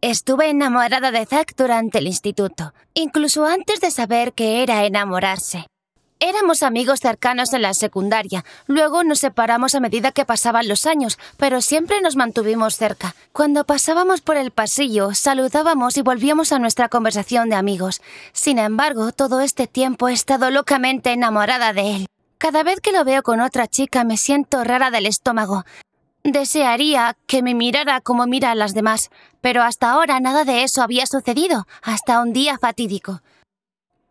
Estuve enamorada de Zack durante el instituto, incluso antes de saber que era enamorarse. Éramos amigos cercanos en la secundaria, luego nos separamos a medida que pasaban los años, pero siempre nos mantuvimos cerca. Cuando pasábamos por el pasillo, saludábamos y volvíamos a nuestra conversación de amigos. Sin embargo, todo este tiempo he estado locamente enamorada de él. Cada vez que lo veo con otra chica me siento rara del estómago. Desearía que me mirara como mira a las demás. Pero hasta ahora nada de eso había sucedido, hasta un día fatídico.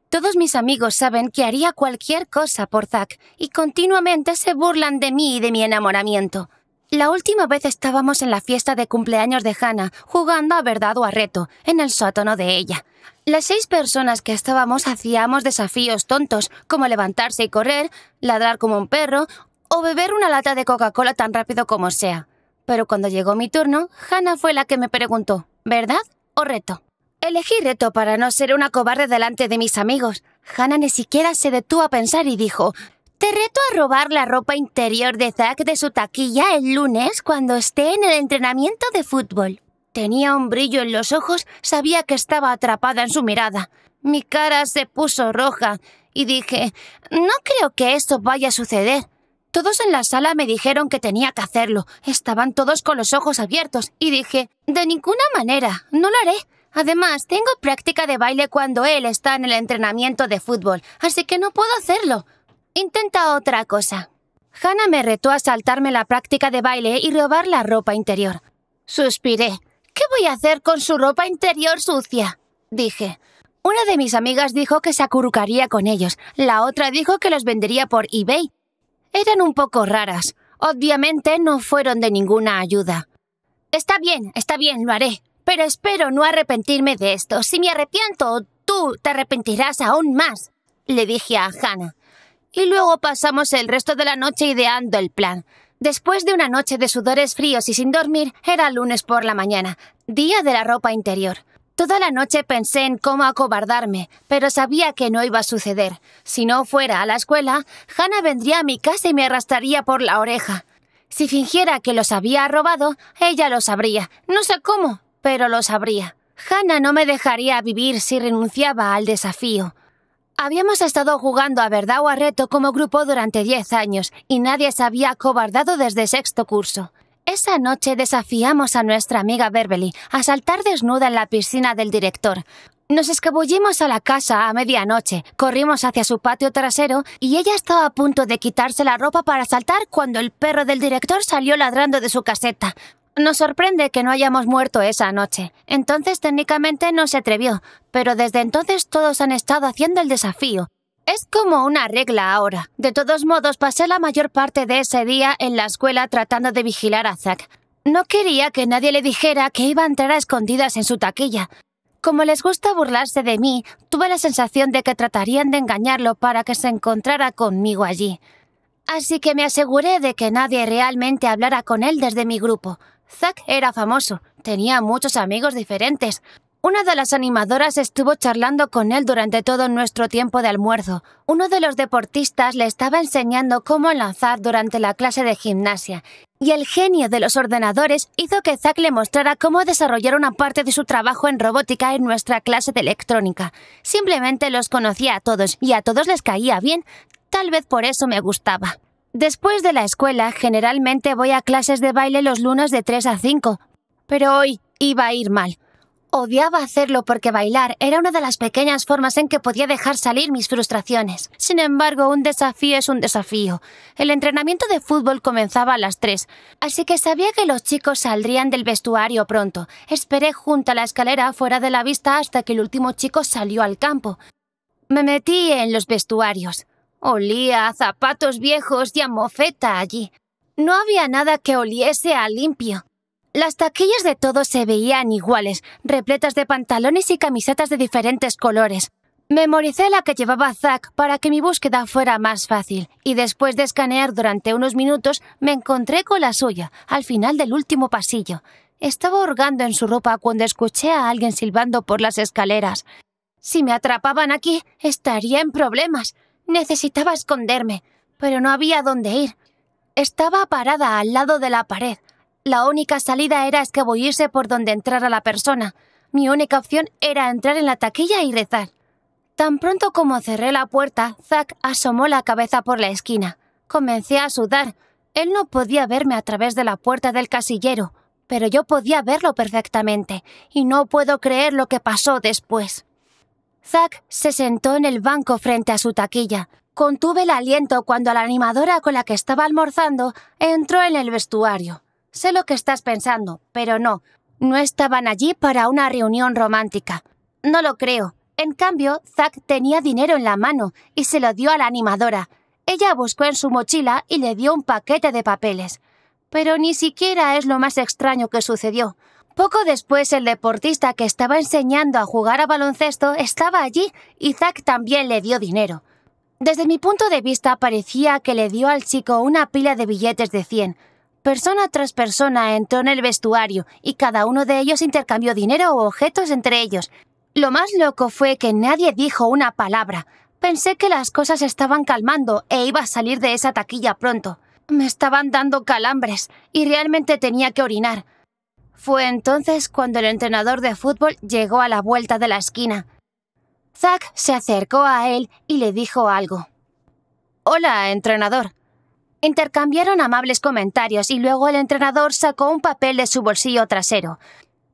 Todos mis amigos saben que haría cualquier cosa por Zack y continuamente se burlan de mí y de mi enamoramiento. La última vez estábamos en la fiesta de cumpleaños de Hannah, jugando a verdad o a reto, en el sótano de ella. Las seis personas que estábamos hacíamos desafíos tontos, como levantarse y correr, ladrar como un perro, o beber una lata de Coca-Cola tan rápido como sea. Pero cuando llegó mi turno, Hannah fue la que me preguntó, ¿verdad o reto? Elegí reto para no ser una cobarde delante de mis amigos. Hannah ni siquiera se detuvo a pensar y dijo, te reto a robar la ropa interior de Zack de su taquilla el lunes cuando esté en el entrenamiento de fútbol. Tenía un brillo en los ojos, sabía que estaba atrapada en su mirada. Mi cara se puso roja y dije, no creo que esto vaya a suceder. Todos en la sala me dijeron que tenía que hacerlo. Estaban todos con los ojos abiertos y dije, de ninguna manera, no lo haré. Además, tengo práctica de baile cuando él está en el entrenamiento de fútbol, así que no puedo hacerlo. Intenta otra cosa. Hannah me retó a saltarme la práctica de baile y robar la ropa interior. Suspiré. ¿Qué voy a hacer con su ropa interior sucia? Dije. Una de mis amigas dijo que se acurrucaría con ellos, la otra dijo que los vendería por eBay eran un poco raras. Obviamente no fueron de ninguna ayuda. Está bien, está bien, lo haré. Pero espero no arrepentirme de esto. Si me arrepiento, tú te arrepentirás aún más, le dije a Hannah. Y luego pasamos el resto de la noche ideando el plan. Después de una noche de sudores fríos y sin dormir, era lunes por la mañana, día de la ropa interior. Toda la noche pensé en cómo acobardarme, pero sabía que no iba a suceder. Si no fuera a la escuela, Hannah vendría a mi casa y me arrastraría por la oreja. Si fingiera que los había robado, ella lo sabría. No sé cómo, pero lo sabría. Hannah no me dejaría vivir si renunciaba al desafío. Habíamos estado jugando a verdad o a reto como grupo durante diez años y nadie se había acobardado desde sexto curso. Esa noche desafiamos a nuestra amiga Beverly a saltar desnuda en la piscina del director. Nos escabullimos a la casa a medianoche, corrimos hacia su patio trasero y ella estaba a punto de quitarse la ropa para saltar cuando el perro del director salió ladrando de su caseta. Nos sorprende que no hayamos muerto esa noche. Entonces técnicamente no se atrevió, pero desde entonces todos han estado haciendo el desafío, es como una regla ahora. De todos modos, pasé la mayor parte de ese día en la escuela tratando de vigilar a Zack. No quería que nadie le dijera que iba a entrar a escondidas en su taquilla. Como les gusta burlarse de mí, tuve la sensación de que tratarían de engañarlo para que se encontrara conmigo allí. Así que me aseguré de que nadie realmente hablara con él desde mi grupo. Zack era famoso, tenía muchos amigos diferentes, una de las animadoras estuvo charlando con él durante todo nuestro tiempo de almuerzo. Uno de los deportistas le estaba enseñando cómo lanzar durante la clase de gimnasia, y el genio de los ordenadores hizo que Zack le mostrara cómo desarrollar una parte de su trabajo en robótica en nuestra clase de electrónica. Simplemente los conocía a todos y a todos les caía bien. Tal vez por eso me gustaba. Después de la escuela, generalmente voy a clases de baile los lunes de 3 a 5, pero hoy iba a ir mal. Odiaba hacerlo porque bailar era una de las pequeñas formas en que podía dejar salir mis frustraciones. Sin embargo, un desafío es un desafío. El entrenamiento de fútbol comenzaba a las tres, así que sabía que los chicos saldrían del vestuario pronto. Esperé junto a la escalera fuera de la vista hasta que el último chico salió al campo. Me metí en los vestuarios. Olía a zapatos viejos y a mofeta allí. No había nada que oliese a limpio. Las taquillas de todos se veían iguales, repletas de pantalones y camisetas de diferentes colores. Memoricé la que llevaba Zack para que mi búsqueda fuera más fácil, y después de escanear durante unos minutos me encontré con la suya, al final del último pasillo. Estaba hurgando en su ropa cuando escuché a alguien silbando por las escaleras. Si me atrapaban aquí, estaría en problemas. Necesitaba esconderme, pero no había dónde ir. Estaba parada al lado de la pared, la única salida era escabullirse por donde entrara la persona. Mi única opción era entrar en la taquilla y rezar. Tan pronto como cerré la puerta, Zack asomó la cabeza por la esquina. Comencé a sudar. Él no podía verme a través de la puerta del casillero, pero yo podía verlo perfectamente, y no puedo creer lo que pasó después. Zack se sentó en el banco frente a su taquilla. Contuve el aliento cuando la animadora con la que estaba almorzando entró en el vestuario. Sé lo que estás pensando, pero no. No estaban allí para una reunión romántica. No lo creo. En cambio, Zack tenía dinero en la mano y se lo dio a la animadora. Ella buscó en su mochila y le dio un paquete de papeles. Pero ni siquiera es lo más extraño que sucedió. Poco después el deportista que estaba enseñando a jugar a baloncesto estaba allí y Zack también le dio dinero. Desde mi punto de vista parecía que le dio al chico una pila de billetes de 100, Persona tras persona entró en el vestuario y cada uno de ellos intercambió dinero o objetos entre ellos. Lo más loco fue que nadie dijo una palabra. Pensé que las cosas estaban calmando e iba a salir de esa taquilla pronto. Me estaban dando calambres y realmente tenía que orinar. Fue entonces cuando el entrenador de fútbol llegó a la vuelta de la esquina. Zack se acercó a él y le dijo algo. Hola, entrenador, Intercambiaron amables comentarios y luego el entrenador sacó un papel de su bolsillo trasero.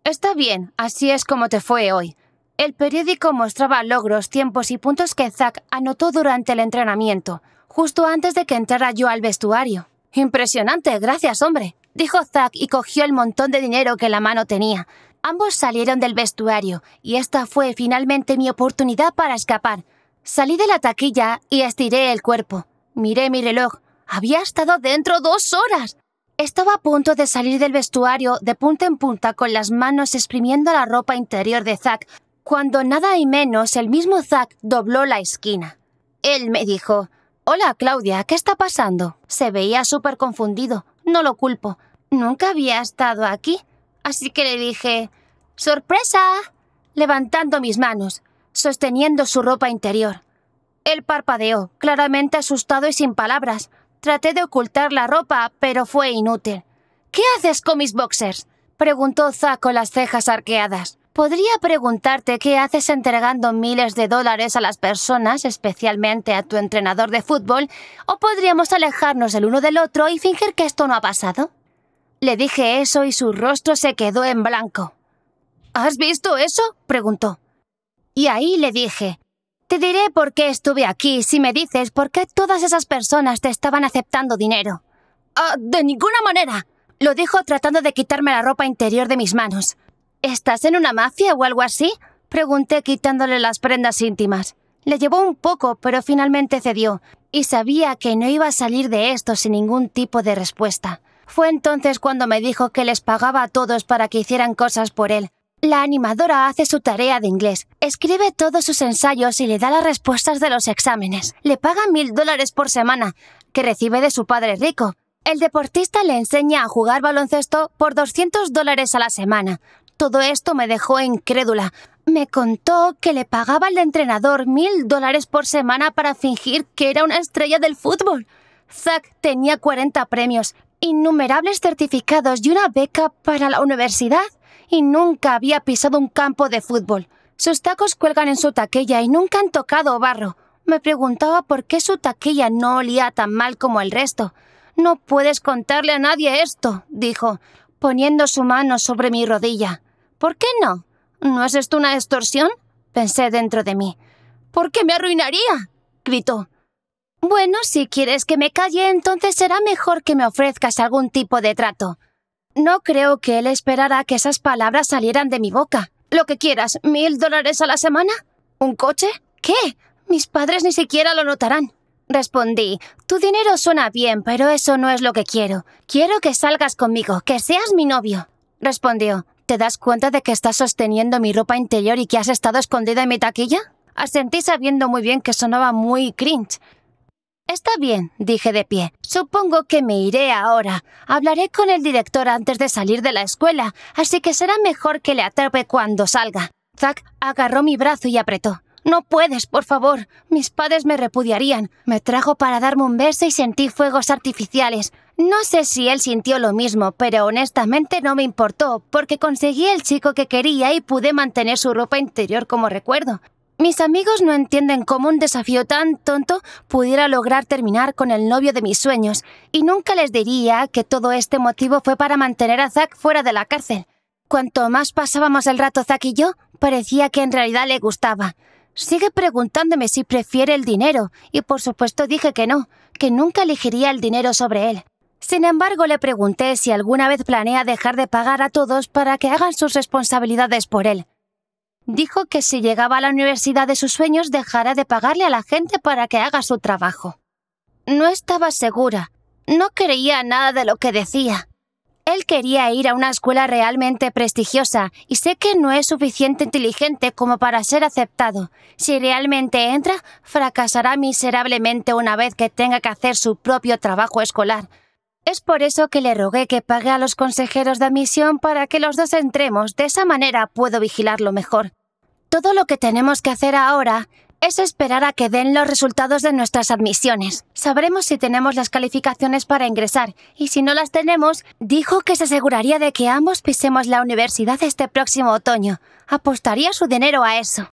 Está bien, así es como te fue hoy. El periódico mostraba logros, tiempos y puntos que Zack anotó durante el entrenamiento, justo antes de que entrara yo al vestuario. Impresionante, gracias, hombre, dijo Zack y cogió el montón de dinero que la mano tenía. Ambos salieron del vestuario y esta fue finalmente mi oportunidad para escapar. Salí de la taquilla y estiré el cuerpo. Miré mi reloj. Había estado dentro dos horas. Estaba a punto de salir del vestuario de punta en punta con las manos exprimiendo la ropa interior de Zack, cuando nada y menos el mismo Zack dobló la esquina. Él me dijo, Hola Claudia, ¿qué está pasando? Se veía súper confundido, no lo culpo. Nunca había estado aquí. Así que le dije, ¡Sorpresa! levantando mis manos, sosteniendo su ropa interior. Él parpadeó, claramente asustado y sin palabras. Traté de ocultar la ropa, pero fue inútil. ¿Qué haces con mis boxers? preguntó Zack con las cejas arqueadas. Podría preguntarte qué haces entregando miles de dólares a las personas, especialmente a tu entrenador de fútbol, o podríamos alejarnos el uno del otro y fingir que esto no ha pasado. Le dije eso y su rostro se quedó en blanco. ¿Has visto eso? preguntó. Y ahí le dije, te diré por qué estuve aquí si me dices por qué todas esas personas te estaban aceptando dinero. Ah, de ninguna manera. Lo dijo tratando de quitarme la ropa interior de mis manos. ¿Estás en una mafia o algo así? Pregunté quitándole las prendas íntimas. Le llevó un poco, pero finalmente cedió, y sabía que no iba a salir de esto sin ningún tipo de respuesta. Fue entonces cuando me dijo que les pagaba a todos para que hicieran cosas por él, la animadora hace su tarea de inglés, escribe todos sus ensayos y le da las respuestas de los exámenes. Le paga mil dólares por semana, que recibe de su padre rico. El deportista le enseña a jugar baloncesto por 200 dólares a la semana. Todo esto me dejó incrédula. Me contó que le pagaba al entrenador mil dólares por semana para fingir que era una estrella del fútbol. Zack tenía 40 premios, innumerables certificados y una beca para la universidad y nunca había pisado un campo de fútbol. Sus tacos cuelgan en su taquilla y nunca han tocado barro. Me preguntaba por qué su taquilla no olía tan mal como el resto. No puedes contarle a nadie esto, dijo, poniendo su mano sobre mi rodilla. ¿Por qué no? ¿No es esto una extorsión? pensé dentro de mí. ¿Por qué me arruinaría? gritó. Bueno, si quieres que me calle, entonces será mejor que me ofrezcas algún tipo de trato. No creo que él esperara que esas palabras salieran de mi boca. Lo que quieras, mil dólares a la semana. ¿Un coche? ¿Qué? Mis padres ni siquiera lo notarán. Respondí, tu dinero suena bien, pero eso no es lo que quiero. Quiero que salgas conmigo, que seas mi novio. Respondió, ¿te das cuenta de que estás sosteniendo mi ropa interior y que has estado escondida en mi taquilla? Asentí sabiendo muy bien que sonaba muy cringe, Está bien, dije de pie. Supongo que me iré ahora. Hablaré con el director antes de salir de la escuela, así que será mejor que le atrape cuando salga. Zack agarró mi brazo y apretó. No puedes, por favor. Mis padres me repudiarían. Me trajo para darme un beso y sentí fuegos artificiales. No sé si él sintió lo mismo, pero honestamente no me importó, porque conseguí el chico que quería y pude mantener su ropa interior como recuerdo. Mis amigos no entienden cómo un desafío tan tonto pudiera lograr terminar con el novio de mis sueños, y nunca les diría que todo este motivo fue para mantener a Zack fuera de la cárcel. Cuanto más pasábamos el rato Zack y yo, parecía que en realidad le gustaba. Sigue preguntándome si prefiere el dinero, y por supuesto dije que no, que nunca elegiría el dinero sobre él. Sin embargo, le pregunté si alguna vez planea dejar de pagar a todos para que hagan sus responsabilidades por él. Dijo que si llegaba a la universidad de sus sueños dejará de pagarle a la gente para que haga su trabajo. No estaba segura. No creía nada de lo que decía. Él quería ir a una escuela realmente prestigiosa y sé que no es suficiente inteligente como para ser aceptado. Si realmente entra, fracasará miserablemente una vez que tenga que hacer su propio trabajo escolar, es por eso que le rogué que pague a los consejeros de admisión para que los dos entremos. De esa manera puedo vigilarlo mejor. Todo lo que tenemos que hacer ahora es esperar a que den los resultados de nuestras admisiones. Sabremos si tenemos las calificaciones para ingresar y si no las tenemos, dijo que se aseguraría de que ambos pisemos la universidad este próximo otoño. Apostaría su dinero a eso.